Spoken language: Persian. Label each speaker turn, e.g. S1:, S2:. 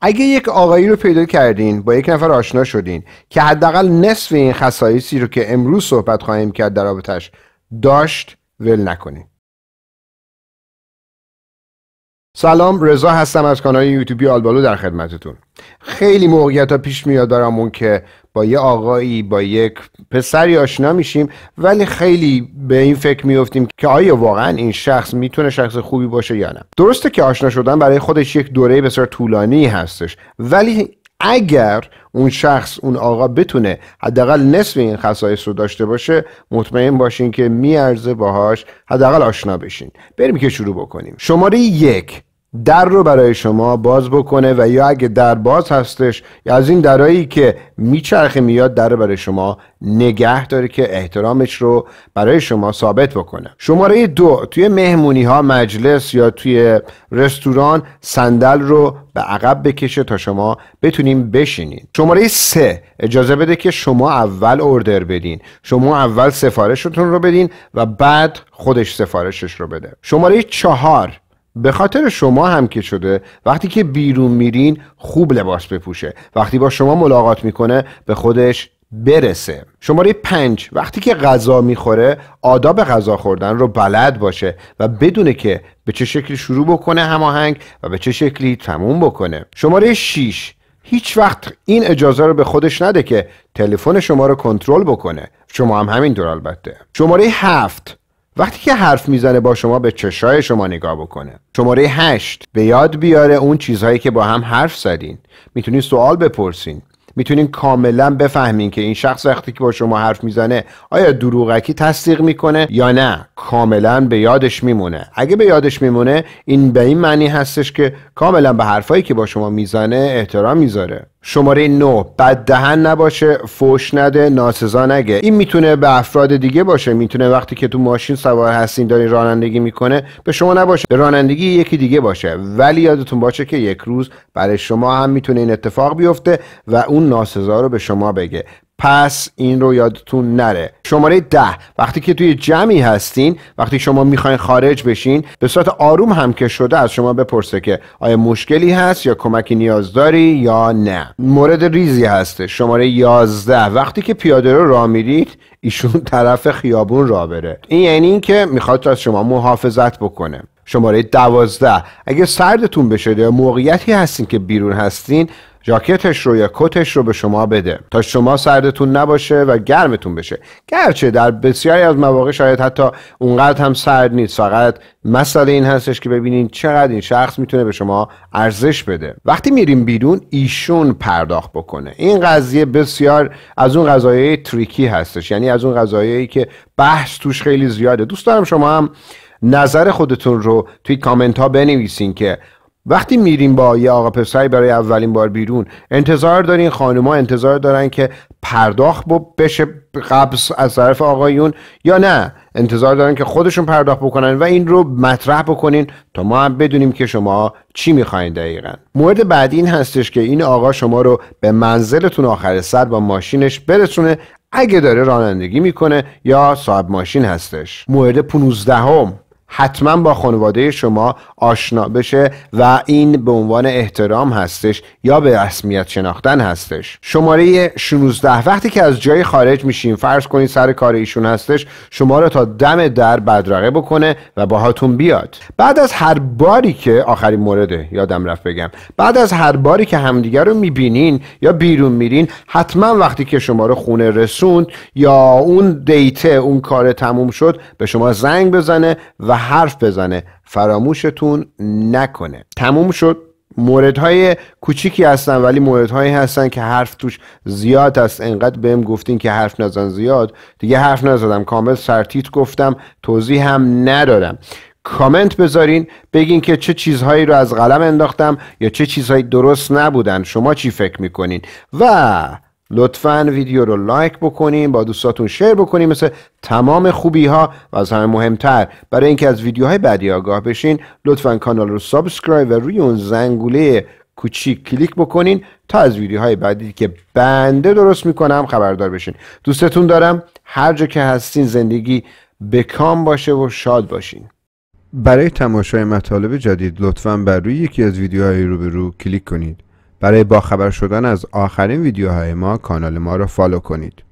S1: اگه یک آقایی رو پیدا کردین با یک نفر آشنا شدین که حداقل نصف این خصایصی رو که امروز صحبت خواهیم کرد در رابطش داشت ول نکنین سلام رضا هستم از کانال یوتیوبی آلبالو در خدمتتون خیلی موقعیت ها پیش میاد برامون که با یه آقایی با یک پسری آشنا میشیم ولی خیلی به این فکر میفتیم که آیا واقعا این شخص میتونه شخص خوبی باشه یا نه درسته که آشنا شدن برای خودش یک دوره بسیار طولانی هستش ولی اگر اون شخص اون آقا بتونه حداقل نصف این خصایص رو داشته باشه مطمئن باشین که میارزه باهاش حداقل آشنا بشین بریم که شروع بکنیم شماره یک در رو برای شما باز بکنه و یا اگه در باز هستش یا از این درایی که میچرخه میاد در رو برای شما نگه داره که احترامش رو برای شما ثابت بکنه شماره دو توی مهمونی ها مجلس یا توی رستوران صندل رو به عقب بکشه تا شما بتونیم بشینین شماره سه اجازه بده که شما اول اردر بدین شما اول سفارشتون رو بدین و بعد خودش سفارشش رو بده شماره چهار به خاطر شما هم که شده وقتی که بیرون میرین خوب لباس بپوشه وقتی با شما ملاقات میکنه به خودش برسه شماره پنج وقتی که غذا میخوره آداب غذا خوردن رو بلد باشه و بدونه که به چه شکلی شروع بکنه هماهنگ و به چه شکلی تموم بکنه شماره 6 هیچ وقت این اجازه رو به خودش نده که تلفن شما رو کنترل بکنه شما هم همینطور البته شماره هفت وقتی که حرف میزنه با شما به چشای شما نگاه بکنه شماره هشت به یاد بیاره اون چیزهایی که با هم حرف زدین میتونین سوال بپرسین میتونین کاملا بفهمین که این شخص وقتی که با شما حرف میزنه آیا دروغکی تصدیق میکنه یا نه کاملا به یادش میمونه اگه به یادش میمونه این به این معنی هستش که کاملا به حرفایی که با شما میزنه احترام میذاره شماره 9 بد دهن نباشه فوش نده ناسزا نگه این میتونه به افراد دیگه باشه میتونه وقتی که تو ماشین سوار هستین دارین رانندگی میکنه به شما نباشه به رانندگی یکی دیگه باشه ولی یادتون باشه که یک روز برای شما هم میتونه این اتفاق بیفته و اون ناسزا رو به شما بگه پس این رو یادتون نره شماره ده وقتی که توی جمعی هستین وقتی شما میخواین خارج بشین به صورت آروم هم که شده از شما بپرسه که آیا مشکلی هست یا کمکی نیاز داری یا نه مورد ریزی هسته شماره 11 وقتی که پیاده رو را میرید ایشون طرف خیابون را بره این یعنی اینکه میخواد از شما محافظت بکنه شماره دوازده اگه سردتون بشه یا موقعیتی هستین که بیرون هستین جاکتش رو یا کتش رو به شما بده تا شما سردتون نباشه و گرمتون بشه گرچه در بسیاری از مواقع شاید حتی اونقدر هم سرد نیست فقط مسئله این هستش که ببینین چقدر این شخص میتونه به شما ارزش بده وقتی میریم بیرون ایشون پرداخت بکنه این قضیه بسیار از اون قضایه تریکی هستش یعنی از اون قضایایی که بحث توش خیلی زیاده دوست دارم شما هم نظر خودتون رو توی کامنت ها بنویسین که وقتی میریم با یه آقا پسری برای اولین بار بیرون انتظار دارین خانوما انتظار دارن که پرداخت بشه قبض از طرف آقایون یا نه انتظار دارن که خودشون پرداخت بکنن و این رو مطرح بکنین تا ما هم بدونیم که شما چی میخواین دقیقا مورد بعدی این هستش که این آقا شما رو به منزلتون آخر سر با ماشینش برسونه اگه داره رانندگی میکنه یا صاحب ماشین هستش مورد 15 هم حتما با خانواده شما آشنا بشه و این به عنوان احترام هستش یا به رسمیت شناختن هستش شماره 16 وقتی که از جای خارج میشین فرض کنید سر کار ایشون هستش شما رو تا دم در بدرقه بکنه و باهاتون بیاد بعد از هر باری که آخرین مورده یادم رفت بگم بعد از هر باری که همدیگر رو میبینین یا بیرون میرین حتما وقتی که شما رو خونه رسوند یا اون دیته اون کار تموم شد به شما زنگ بزنه و حرف بزنه فراموشتون نکنه تموم شد موردهای کوچیکی هستن ولی موردهایی هستن که حرف توش زیاد است. انقدر بهم گفتین که حرف نزن زیاد دیگه حرف نزدم کامل سرتیت گفتم توضیح هم ندارم کامنت بذارین بگین که چه چیزهایی رو از قلم انداختم یا چه چیزهایی درست نبودن شما چی فکر میکنین و لطفا ویدیو رو لایک بکنیم با دوستاتون شیر بکنیم مثل تمام خوبی ها و از همه مهمتر برای اینکه از ویدیوهای بعدی آگاه بشین لطفا کانال رو سابسکرایب و روی اون زنگوله کوچیک کلیک بکنین تا از ویدیوهای بعدی که بنده درست میکنم خبردار بشین دوستتون دارم هر جا که هستین زندگی بکام باشه و شاد باشین برای تماشای مطالب جدید لطفا بر روی یکی از ویدیوهای روبرو کلیک کنید برای باخبر شدن از آخرین ویدیوهای ما کانال ما را فالو کنید